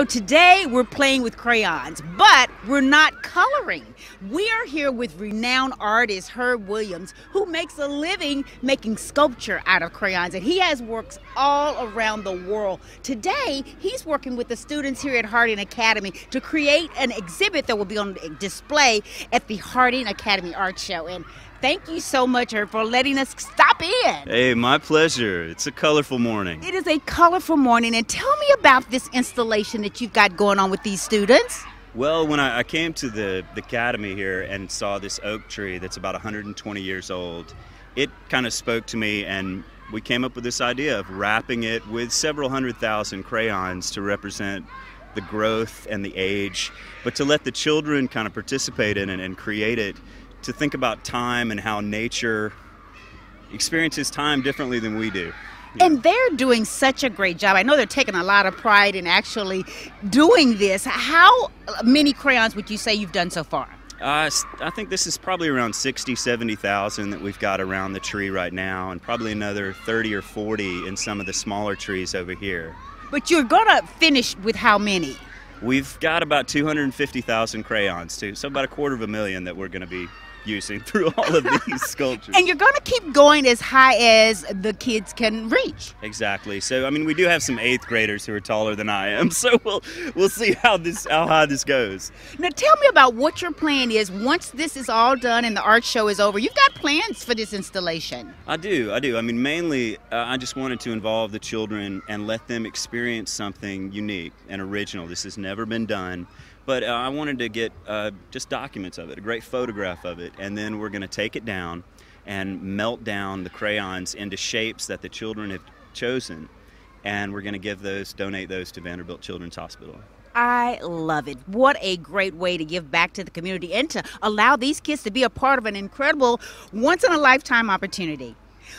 So today we're playing with crayons, but we're not coloring. We are here with renowned artist Herb Williams, who makes a living making sculpture out of crayons, and he has works all around the world. Today, he's working with the students here at Harding Academy to create an exhibit that will be on display at the Harding Academy Art Show. And thank you so much for letting us stop in. Hey, my pleasure. It's a colorful morning. It is a colorful morning. And tell me about this installation that you've got going on with these students. Well, when I, I came to the, the academy here and saw this oak tree that's about 120 years old, it kind of spoke to me and we came up with this idea of wrapping it with several hundred thousand crayons to represent the growth and the age, but to let the children kind of participate in it and create it to think about time and how nature experiences time differently than we do. Yeah. And they're doing such a great job. I know they're taking a lot of pride in actually doing this. How many crayons would you say you've done so far? Uh, I think this is probably around 60, 70,000 that we've got around the tree right now, and probably another 30 or 40 in some of the smaller trees over here. But you're going to finish with how many? We've got about 250,000 crayons, too, so about a quarter of a million that we're going to be using through all of these sculptures. And you're going to keep going as high as the kids can reach. Exactly. So I mean, we do have some eighth graders who are taller than I am, so we'll we'll see how this how high this goes. Now tell me about what your plan is once this is all done and the art show is over. You've got plans for this installation. I do. I do. I mean, mainly uh, I just wanted to involve the children and let them experience something unique and original. This has never been done but uh, I wanted to get uh, just documents of it, a great photograph of it, and then we're going to take it down and melt down the crayons into shapes that the children have chosen, and we're going to give those, donate those to Vanderbilt Children's Hospital. I love it. What a great way to give back to the community and to allow these kids to be a part of an incredible, once in a lifetime opportunity.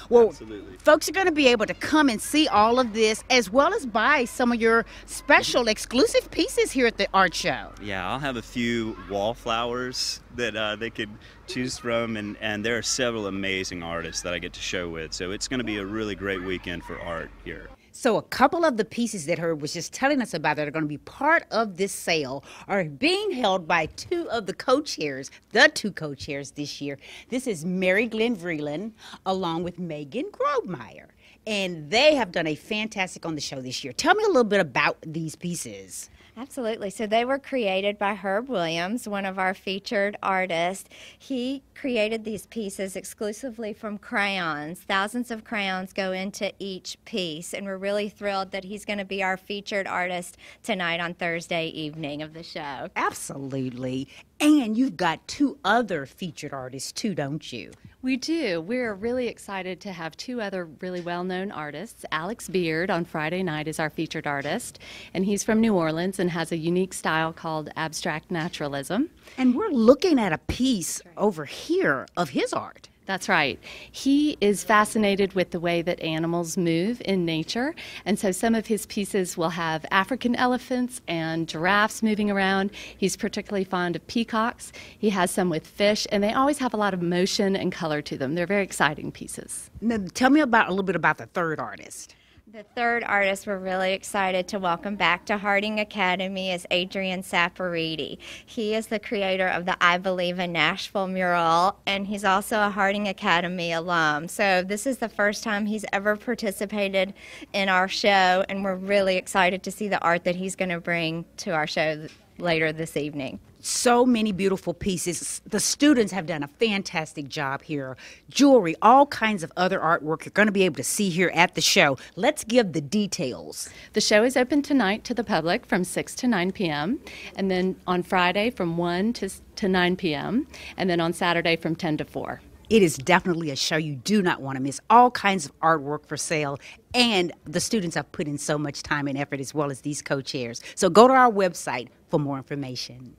Well, Absolutely. folks are going to be able to come and see all of this as well as buy some of your special mm-hmm. exclusive pieces here at the art show. Yeah, I'll have a few wallflowers that uh, they could choose from, and, and there are several amazing artists that I get to show with. So it's going to be a really great weekend for art here. So a couple of the pieces that Herb was just telling us about that are going to be part of this sale are being held by two of the co-chairs, the two co-chairs this year. This is Mary Glenn Vreeland along with Megan Grobmeier, And they have done a fantastic on the show this year. Tell me a little bit about these pieces. Absolutely. So they were created by Herb Williams, one of our featured artists. He created these pieces exclusively from crayons. Thousands of crayons go into each piece, and we're really thrilled that he's going to be our featured artist tonight on Thursday evening of the show. Absolutely. And you've got two other featured artists too, don't you? We do. We're really excited to have two other really well known artists. Alex Beard on Friday night is our featured artist, and he's from New Orleans and has a unique style called abstract naturalism. And we're looking at a piece over here of his art. That's right. He is fascinated with the way that animals move in nature. And so some of his pieces will have African elephants and giraffes moving around. He's particularly fond of peacocks. He has some with fish, and they always have a lot of motion and color to them. They're very exciting pieces. Now, tell me about a little bit about the third artist. The third artist we're really excited to welcome back to Harding Academy is Adrian Sapariti. He is the creator of the I Believe in Nashville mural, and he's also a Harding Academy alum. So this is the first time he's ever participated in our show, and we're really excited to see the art that he's going to bring to our show later this evening. So many beautiful pieces. The students have done a fantastic job here. Jewelry, all kinds of other artwork you're going to be able to see here at the show. Let's give the details. The show is open tonight to the public from 6 to 9 p.m., and then on Friday from 1 to, to 9 p.m., and then on Saturday from 10 to 4. It is definitely a show you do not want to miss. All kinds of artwork for sale. And the students have put in so much time and effort as well as these co chairs. So go to our website for more information.